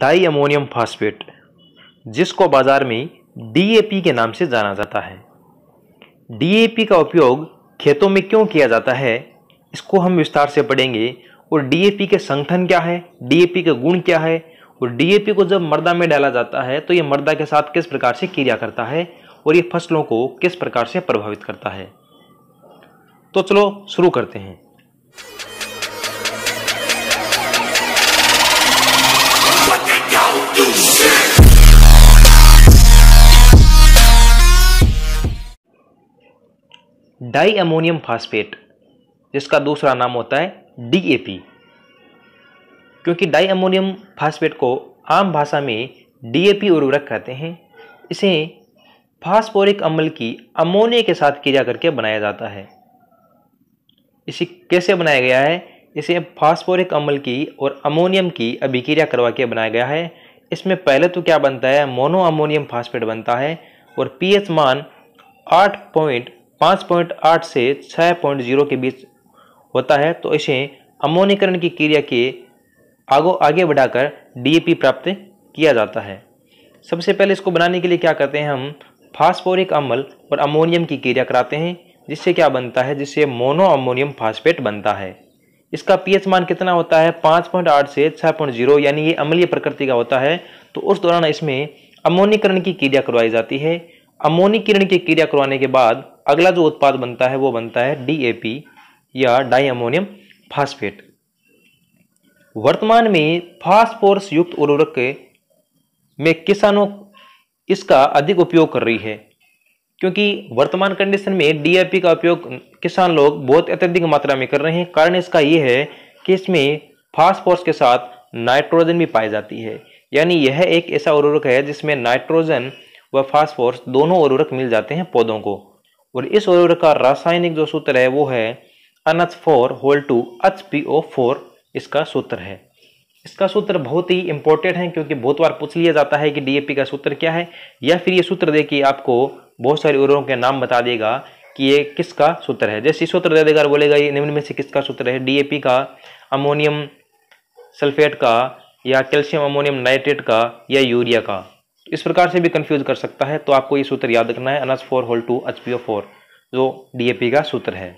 di ammonium phosphate जिसको बाज़ार में डी के नाम से जाना जाता है डी का उपयोग खेतों में क्यों किया जाता है इसको हम विस्तार से पढ़ेंगे और डी के संगठन क्या है डीएपी के गुण क्या है और डी को जब मर्दा में डाला जाता है तो ये मर्दा के साथ किस प्रकार से क्रिया करता है और ये फसलों को किस प्रकार से प्रभावित करता है तो चलो शुरू करते हैं डाई अमोनियम फास्फेट जिसका दूसरा नाम होता है डीएपी क्योंकि डाई अमोनियम फास्फेट को आम भाषा में डीएपी उर्वरक कहते हैं इसे फास्फोरिक अम्ल की अमोनिया के साथ किया करके बनाया जाता है इसे कैसे बनाया गया है इसे फास्फोरिक अम्ल की और अमोनियम की अभिक्रिया करवा के बनाया गया है इसमें पहले तो क्या बनता है मोनो अमोनियम फास्फेट बनता है और पीएच मान आठ पॉइंट पाँच पॉइंट आठ से छः पॉइंट जीरो के बीच होता है तो इसे अमोनीकरण की क्रिया के आगो आगे बढ़ाकर डीएपी प्राप्त किया जाता है सबसे पहले इसको बनाने के लिए क्या करते हैं हम फास्फोरिक अम्ल और अमोनियम की क्रिया कराते हैं जिससे क्या बनता है जिससे मोनो अमोनियम फास्फेट बनता है इसका पीएच मान कितना होता है 5.8 से 6.0 यानी ये अम्लीय प्रकृति का होता है तो उस दौरान इसमें अमोनीकरण की क्रिया करवाई जाती है अमोनीकरण की क्रिया करवाने के बाद अगला जो उत्पाद बनता है वो बनता है डी या डाई अमोनियम फास्फेट वर्तमान में फास्फोरस युक्त उर्वरक में किसानों इसका अधिक उपयोग कर रही है क्योंकि वर्तमान कंडीशन में डी का उपयोग किसान लोग बहुत अत्यधिक मात्रा में कर रहे हैं कारण इसका ये है कि इसमें फास्फोरस के साथ नाइट्रोजन भी पाई जाती है यानी यह एक ऐसा उर्वरक है जिसमें नाइट्रोजन व फास्फोर्स दोनों उर्वरक मिल जाते हैं पौधों को और इस उर्वरक का रासायनिक जो सूत्र है वो है H four whole two H P O four इसका सूत्र है इसका सूत्र बहुत ही इंपॉर्टेंट है क्योंकि बहुत बार पूछ लिया जाता है कि डी का सूत्र क्या है या फिर ये सूत्र देखिए आपको बहुत सारे उर्वरकों के नाम बता देगा कि ये किसका सूत्र है जैसे सूत्र दे देगा बोलेगा ये निम्न में से किसका सूत्र है डीएपी का अमोनियम सल्फेट का या कैल्शियम अमोनियम नाइट्रेट का या यूरिया का इस प्रकार से भी कंफ्यूज कर सकता है तो आपको ये सूत्र याद रखना है अनस four whole two H P O four जो डीएपी का सूत्र है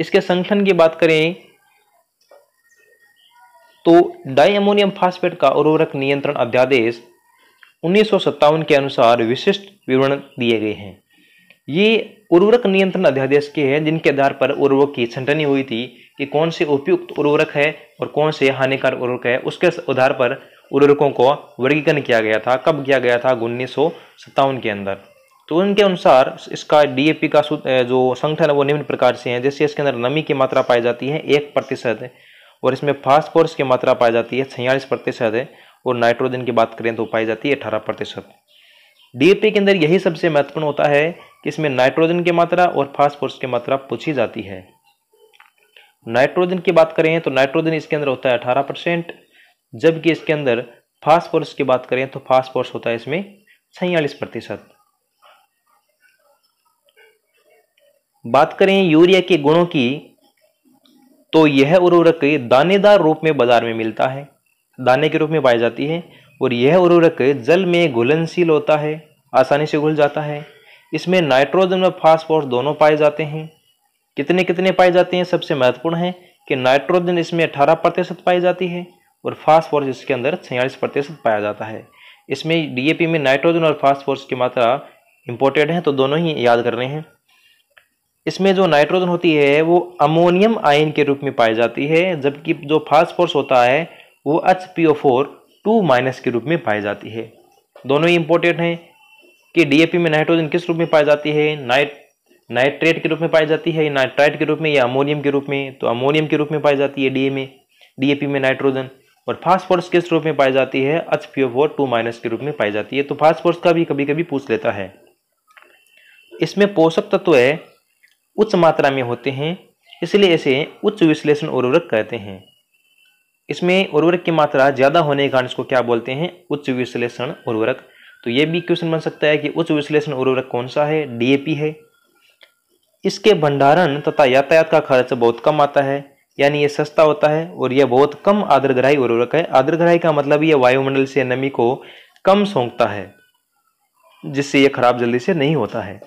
इसके संगठन की बात करें तो डाई अमोनियम फास्फेट का उर्वरक नियंत्रण अध्यादेश उन्नीस के अनुसार विशिष्ट विवरण दिए गए हैं ये उर्वरक नियंत्रण अध्यादेश के हैं जिनके आधार पर उर्वरक की छंटनी हुई थी कि कौन से उपयुक्त उर्वरक है और कौन से हानिकारक उर्वरक है उसके आधार पर उर्वरकों को वर्गीकरण किया गया था कब किया गया था उन्नीस के अंदर तो उनके अनुसार इसका डीएपी का जो संगठन है वो निम्न प्रकार से है जैसे इसके अंदर नमी की मात्रा पाई जाती है एक प्रतिशत और इसमें फास्फोरस की मात्रा पाई जाती है छियालीस प्रतिशत है और नाइट्रोजन की बात करें तो पाई जाती है अठारह प्रतिशत डीएपी के अंदर यही सबसे महत्वपूर्ण होता है कि इसमें नाइट्रोजन की मात्रा और फास्फोरस की मात्रा पूछी जाती है नाइट्रोजन की बात करें तो नाइट्रोजन इसके अंदर होता है अठारह परसेंट जबकि इसके अंदर फास्फोरस की बात करें तो फास्फोरस होता है इसमें छियालीस प्रतिशत बात करें यूरिया के गुणों की तो यह उर्वरक दानेदार रूप में बाजार में मिलता है दाने के रूप में पाई जाती है और यह उर्वरक जल में घुलनशील होता है आसानी से घुल जाता है इसमें नाइट्रोजन और फास्फोरस दोनों पाए जाते हैं कितने कितने पाए जाते हैं सबसे महत्वपूर्ण है कि नाइट्रोजन इसमें अठारह प्रतिशत पाई जाती है और फास्फोरस इसके अंदर छियालीस प्रतिशत पाया जाता है इसमें डीएपी में नाइट्रोजन और फास्फोरस की मात्रा इंपोर्टेड है तो दोनों ही याद कर रहे हैं इसमें जो नाइट्रोजन होती है वो अमोनियम आयन के रूप में पाई जाती है जबकि जो फास्फोरस होता है वो H P O four two minus के रूप में पाई जाती है दोनों ही इंपॉर्टेंट हैं कि डी में नाइट्रोजन किस रूप में पाई जाती है नाइट नाइट्रेट के रूप में पाई जाती है नाइट्राइट के रूप में या अमोनियम के रूप में तो अमोनियम के रूप में पाई जाती है डी में डी में नाइट्रोजन और फास्फोरस किस रूप में पाई जाती है H P O four two minus के रूप में पाई जाती है तो फास्फोरस का भी कभी कभी पूछ लेता है इसमें पोषक तत्व उच्च मात्रा में होते हैं इसलिए इसे उच्च विश्लेषण उर्वरक कहते हैं इसमें उर्वरक की मात्रा ज़्यादा होने के कारण इसको क्या बोलते हैं उच्च विश्लेषण उर्वरक तो ये भी क्वेश्चन बन सकता है कि उच्च विश्लेषण उर्वरक कौन सा है डीएपी है इसके भंडारण तथा यातायात का खर्च बहुत कम आता है यानी ये सस्ता होता है और यह बहुत कम आर्द्रग्राही उर्वरक है आर्द्रग्राही का मतलब यह वायुमंडल से नमी को कम सौंकता है जिससे यह खराब जल्दी से नहीं होता है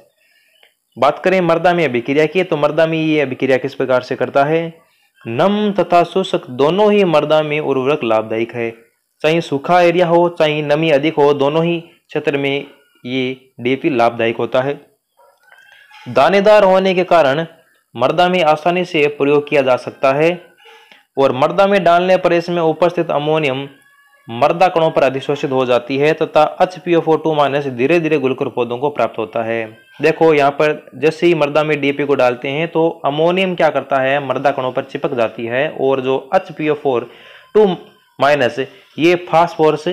बात करें मर्दा में अभिक्रिया की तो मर्दा में ये अभिक्रिया किस प्रकार से करता है नम तथा शुष्क दोनों ही मर्दा में उर्वरक लाभदायक है चाहे सूखा एरिया हो चाहे नमी अधिक हो दोनों ही क्षेत्र में ये डीपी लाभदायक होता है दानेदार होने के कारण मर्दा में आसानी से प्रयोग किया जा सकता है और मर्दा में डालने पर इसमें उपस्थित अमोनियम मर्दा कणों पर अधिशोषित हो जाती है तथा H P O two minus धीरे धीरे गुलकर पौधों को प्राप्त होता है देखो यहाँ पर जैसे ही मर्दा में डीएपी को डालते हैं तो अमोनियम क्या करता है मर्दा कणों पर चिपक जाती है और जो H P O four two minus ये फास्फोरस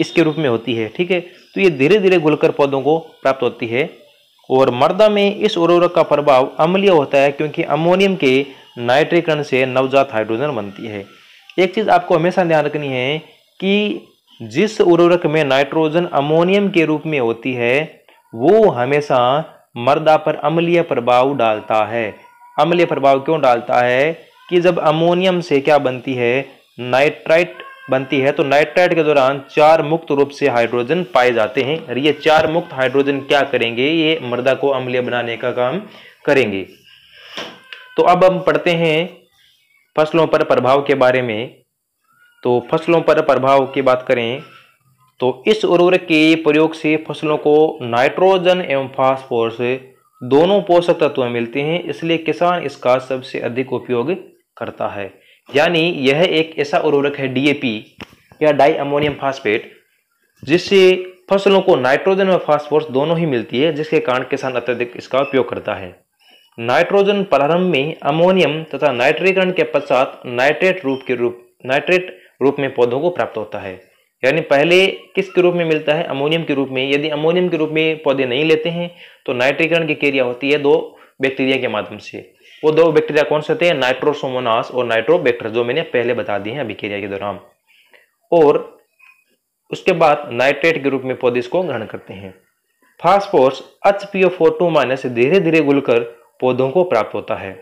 इसके रूप में होती है ठीक है तो ये धीरे धीरे गुलकर पौधों को प्राप्त होती है और मर्दा में इस उर्वरक का प्रभाव अम्लीय होता है क्योंकि अमोनियम के नाइट्रीकरण से नवजात हाइड्रोजन बनती है एक चीज़ आपको हमेशा ध्यान रखनी है कि जिस उर्वरक में नाइट्रोजन अमोनियम के रूप में होती है वो हमेशा मर्दा पर अम्लीय प्रभाव डालता है अम्लीय प्रभाव क्यों डालता है कि जब अमोनियम से क्या बनती है नाइट्राइट बनती है तो नाइट्राइट के दौरान चार मुक्त रूप से हाइड्रोजन पाए जाते हैं और ये चार मुक्त हाइड्रोजन क्या करेंगे ये मृदा को अम्लीय बनाने का काम करेंगे तो अब हम पढ़ते हैं फसलों पर प्रभाव के बारे में तो फसलों पर प्रभाव की बात करें तो इस उर्वरक के प्रयोग से फसलों को नाइट्रोजन एवं फास्फोरस दोनों पोषक तत्व मिलते हैं इसलिए किसान इसका सबसे अधिक उपयोग करता है यानी यह एक ऐसा उर्वरक है डीएपी या डाई अमोनियम फास्फेट जिससे फसलों को नाइट्रोजन और फास्फोरस दोनों ही मिलती है जिसके कारण किसान अत्यधिक इसका उपयोग करता है नाइट्रोजन प्रारंभ में अमोनियम तथा नाइट्रीकरण के पश्चात नाइट्रेट रूप के रूप नाइट्रेट रूप में पौधों को प्राप्त होता है यानी पहले किसके रूप में मिलता है अमोनियम के रूप में यदि अमोनियम के रूप में पौधे नहीं लेते हैं तो नाइट्रीकरण की क्रिया होती है दो बैक्टीरिया के माध्यम से वो दो बैक्टीरिया कौन से होते हैं नाइट्रोसोमोनास और नाइट्रोबैक्टर जो मैंने पहले बता दिए हैं अभिक्रिया के दौरान और उसके बाद नाइट्रेट के रूप में पौधे इसको ग्रहण करते हैं phosphorus H P O four two minus धीरे धीरे घुलकर पौधों को प्राप्त होता है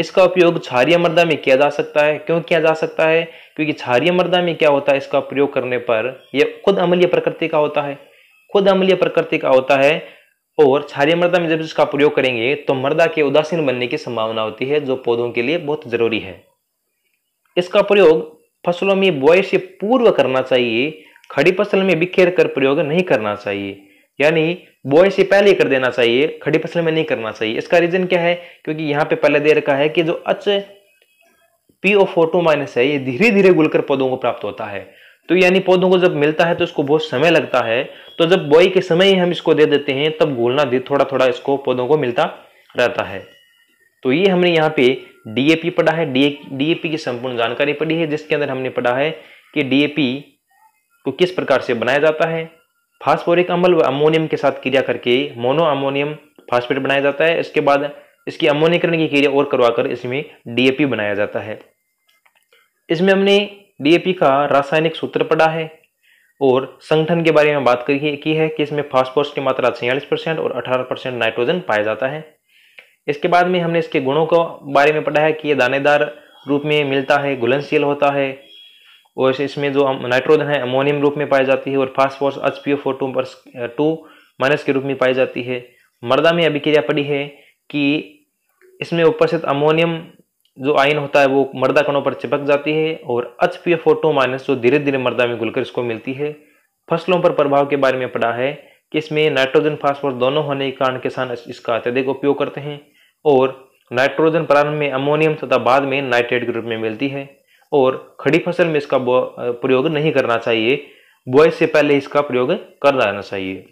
इसका उपयोग क्षारिय मृदा में किया जा सकता है क्यों किया जा सकता है क्योंकि क्षारिय मृदा में क्या होता है इसका प्रयोग करने पर यह खुद अमलीय प्रकृति का होता है खुद अमलीय प्रकृति का होता है और क्षारिय मृदा में जब इसका प्रयोग करेंगे तो मृदा के उदासीन बनने की संभावना होती है जो पौधों के लिए बहुत जरूरी है इसका प्रयोग फसलों में बुआई से पूर्व करना चाहिए खड़ी फसल में बिखेर कर प्रयोग नहीं करना चाहिए यानी बोए से पहले कर देना चाहिए खड़ी फसल में नहीं करना चाहिए इसका रीजन क्या है क्योंकि यहाँ पे पहले दे रखा है कि जो अच पी ओ फोटो माइनस है ये धीरे धीरे गुलकर पौधों को प्राप्त होता है तो यानी पौधों को जब मिलता है तो इसको बहुत समय लगता है तो जब बोई के समय ही हम इसको दे देते हैं तब घोलना थोड़ा थोड़ा इसको पौधों को मिलता रहता है तो ये हमने यहाँ पे डीएपी पढ़ा है डी डीएपी की संपूर्ण जानकारी पढ़ी है जिसके अंदर हमने पढ़ा है कि डीएपी को किस प्रकार से बनाया जाता है फास्फोरिक अम्ल व अमोनियम के साथ क्रिया करके मोनो अमोनियम फास्फेट बनाया जाता है इसके बाद इसकी अमोनीकरण की क्रिया और करवाकर इसमें डीएपी बनाया जाता है इसमें हमने डीएपी का रासायनिक सूत्र पढ़ा है और संगठन के बारे में बात करी की है कि इसमें फास्फोरस की मात्रा छियालीस परसेंट और अठारह परसेंट नाइट्रोजन पाया जाता है इसके बाद में हमने इसके गुणों के बारे में पढ़ा है कि ये दानेदार रूप में मिलता है घुलनशील होता है और इसमें जो नाइट्रोजन है अमोनियम रूप में पाई जाती है और phosphorus H P O four two पर टू माइनस के रूप में पाई जाती है मर्दा में अभिक्रिया पड़ी है कि इसमें उपस्थित अमोनियम जो आयन होता है वो मर्दा कणों पर चिपक जाती है और H P O four two minus जो धीरे धीरे मर्दा में घुलकर इसको मिलती है फसलों पर प्रभाव के बारे में पढ़ा है कि इसमें नाइट्रोजन फास्फोरस दोनों होने के कारण किसान इसका अत्यधिक उपयोग करते हैं और नाइट्रोजन प्रारंभ में अमोनियम तथा बाद में नाइट्रेट के रूप में मिलती है और खड़ी फसल में इसका प्रयोग नहीं करना चाहिए बुआई से पहले इसका प्रयोग कर देना चाहिए